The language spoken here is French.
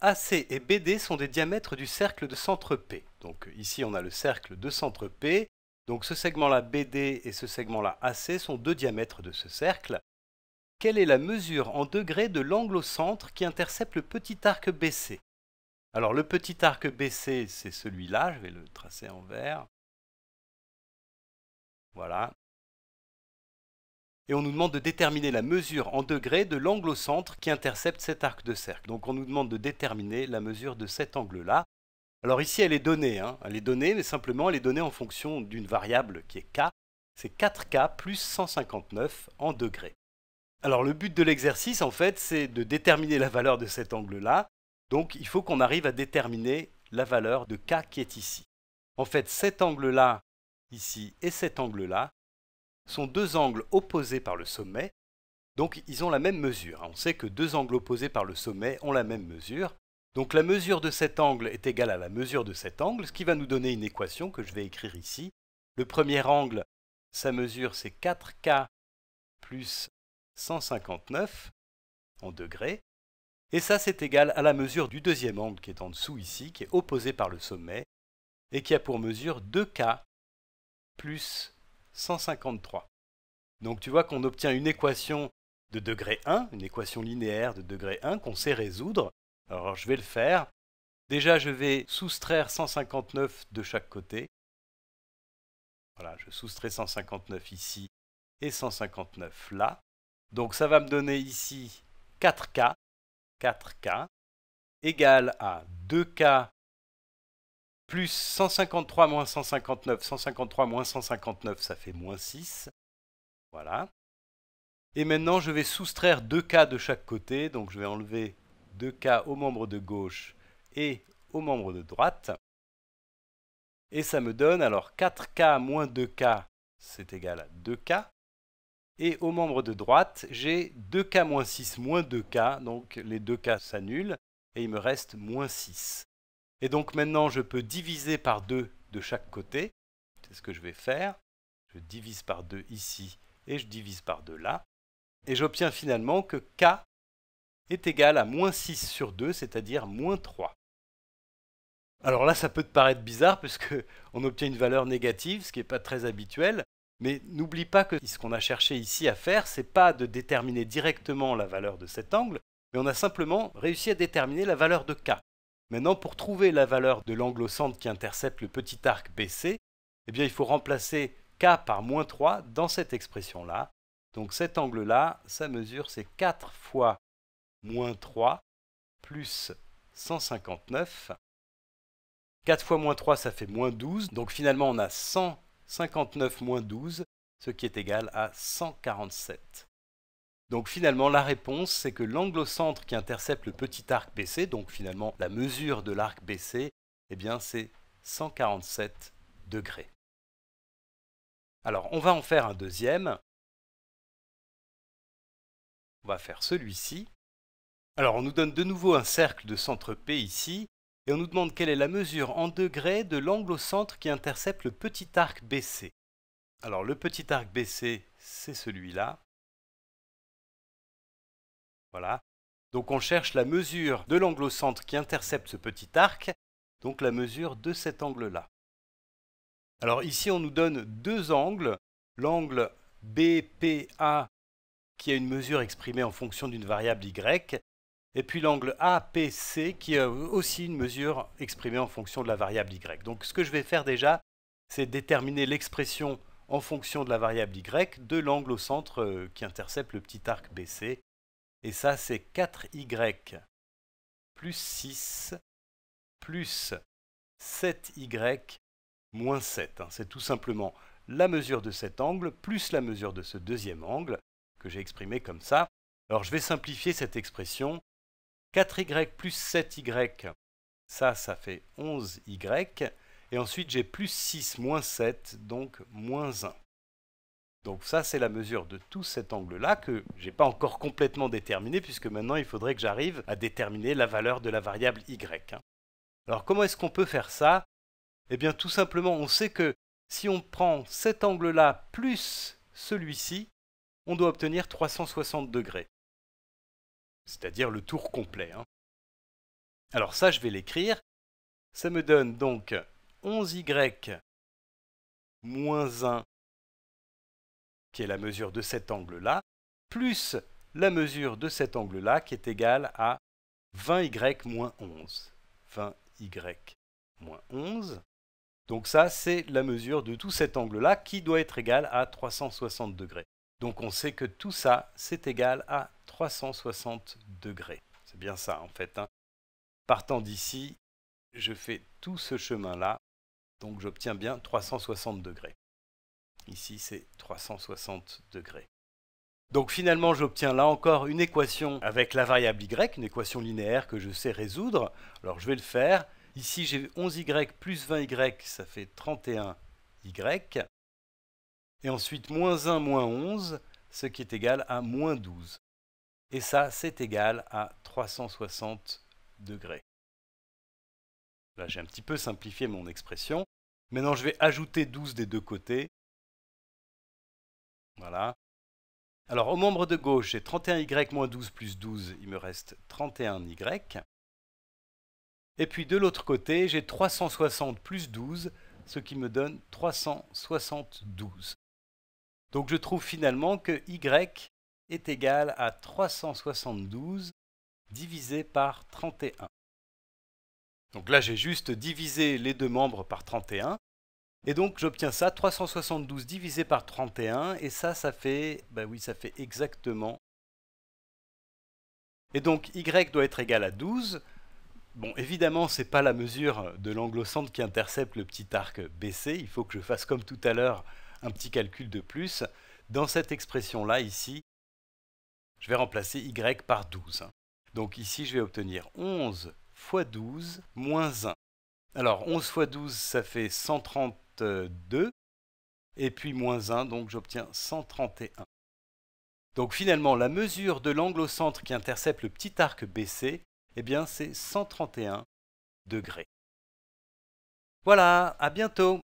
AC et BD sont des diamètres du cercle de centre P. Donc ici on a le cercle de centre P. Donc ce segment-là BD et ce segment-là AC sont deux diamètres de ce cercle. Quelle est la mesure en degrés de l'angle au centre qui intercepte le petit arc BC Alors le petit arc BC c'est celui-là, je vais le tracer en vert. Voilà, et on nous demande de déterminer la mesure en degrés de l'angle au centre qui intercepte cet arc de cercle. Donc on nous demande de déterminer la mesure de cet angle-là. Alors ici, elle est donnée, hein. elle est donnée, mais simplement elle est donnée en fonction d'une variable qui est k. C'est 4k plus 159 en degrés. Alors le but de l'exercice, en fait, c'est de déterminer la valeur de cet angle-là. Donc il faut qu'on arrive à déterminer la valeur de k qui est ici. En fait, cet angle-là, ici, et cet angle-là, sont deux angles opposés par le sommet, donc ils ont la même mesure. Hein. On sait que deux angles opposés par le sommet ont la même mesure. Donc la mesure de cet angle est égale à la mesure de cet angle, ce qui va nous donner une équation que je vais écrire ici. Le premier angle, sa mesure c'est 4K plus 159 en degrés. Et ça c'est égal à la mesure du deuxième angle qui est en dessous ici, qui est opposé par le sommet, et qui a pour mesure 2K plus 153. Donc tu vois qu'on obtient une équation de degré 1, une équation linéaire de degré 1 qu'on sait résoudre. Alors je vais le faire. Déjà, je vais soustraire 159 de chaque côté. Voilà, je soustrais 159 ici et 159 là. Donc ça va me donner ici 4K, 4K égal à 2K plus 153 moins 159, 153 moins 159, ça fait moins 6. Voilà. Et maintenant, je vais soustraire 2K de chaque côté, donc je vais enlever 2K au membre de gauche et au membre de droite. Et ça me donne alors 4K moins 2K, c'est égal à 2K. Et au membre de droite, j'ai 2K moins 6 moins 2K, donc les 2K s'annulent, et il me reste moins 6. Et donc maintenant, je peux diviser par 2 de chaque côté. C'est ce que je vais faire. Je divise par 2 ici et je divise par 2 là. Et j'obtiens finalement que k est égal à moins 6 sur 2, c'est-à-dire moins 3. Alors là, ça peut te paraître bizarre puisqu'on on obtient une valeur négative, ce qui n'est pas très habituel. Mais n'oublie pas que ce qu'on a cherché ici à faire, n'est pas de déterminer directement la valeur de cet angle, mais on a simplement réussi à déterminer la valeur de k. Maintenant, pour trouver la valeur de l'angle au centre qui intercepte le petit arc BC, eh il faut remplacer K par moins 3 dans cette expression-là. Donc cet angle-là, sa mesure, c'est 4 fois moins 3 plus 159. 4 fois moins 3, ça fait moins 12. Donc finalement, on a 159 moins 12, ce qui est égal à 147. Donc finalement, la réponse, c'est que l'angle au centre qui intercepte le petit arc BC donc finalement la mesure de l'arc baissé, eh bien c'est 147 degrés. Alors on va en faire un deuxième. On va faire celui-ci. Alors on nous donne de nouveau un cercle de centre P ici, et on nous demande quelle est la mesure en degrés de l'angle au centre qui intercepte le petit arc baissé. Alors le petit arc baissé, c'est celui-là. Voilà. Donc on cherche la mesure de l'angle au centre qui intercepte ce petit arc, donc la mesure de cet angle-là. Alors ici, on nous donne deux angles, l'angle BPA qui a une mesure exprimée en fonction d'une variable y, et puis l'angle APC qui a aussi une mesure exprimée en fonction de la variable y. Donc ce que je vais faire déjà, c'est déterminer l'expression en fonction de la variable y de l'angle au centre euh, qui intercepte le petit arc BC, et ça, c'est 4y plus 6 plus 7y moins 7. Hein. C'est tout simplement la mesure de cet angle plus la mesure de ce deuxième angle que j'ai exprimé comme ça. Alors je vais simplifier cette expression. 4y plus 7y, ça, ça fait 11y. Et ensuite j'ai plus 6 moins 7, donc moins 1. Donc ça, c'est la mesure de tout cet angle-là que je n'ai pas encore complètement déterminé, puisque maintenant, il faudrait que j'arrive à déterminer la valeur de la variable y. Hein. Alors comment est-ce qu'on peut faire ça Eh bien tout simplement, on sait que si on prend cet angle-là plus celui-ci, on doit obtenir 360 degrés, c'est-à-dire le tour complet. Hein. Alors ça, je vais l'écrire. Ça me donne donc 11y moins 1 qui est la mesure de cet angle-là, plus la mesure de cet angle-là, qui est égale à 20y moins 11. 20y 11. Donc ça, c'est la mesure de tout cet angle-là, qui doit être égal à 360 degrés. Donc on sait que tout ça, c'est égal à 360 degrés. C'est bien ça, en fait. Hein. Partant d'ici, je fais tout ce chemin-là, donc j'obtiens bien 360 degrés. Ici, c'est 360 degrés. Donc finalement, j'obtiens là encore une équation avec la variable y, une équation linéaire que je sais résoudre. Alors je vais le faire. Ici, j'ai 11y plus 20y, ça fait 31y. Et ensuite, moins 1 moins 11, ce qui est égal à moins 12. Et ça, c'est égal à 360 degrés. Là, j'ai un petit peu simplifié mon expression. Maintenant, je vais ajouter 12 des deux côtés voilà. Alors, au membre de gauche, j'ai 31y moins 12 plus 12, il me reste 31y. Et puis de l'autre côté, j'ai 360 plus 12, ce qui me donne 372. Donc je trouve finalement que y est égal à 372 divisé par 31. Donc là, j'ai juste divisé les deux membres par 31, et donc j'obtiens ça, 372 divisé par 31, et ça, ça fait, bah oui, ça fait exactement. Et donc y doit être égal à 12. Bon, évidemment, ce n'est pas la mesure de l'angle au centre qui intercepte le petit arc BC. Il faut que je fasse comme tout à l'heure un petit calcul de plus. Dans cette expression-là, ici, je vais remplacer y par 12. Donc ici, je vais obtenir 11 fois 12 moins 1. Alors 11 fois 12, ça fait 130 2, et puis moins 1, donc j'obtiens 131. Donc finalement, la mesure de l'angle au centre qui intercepte le petit arc BC, eh bien c'est 131 degrés. Voilà, à bientôt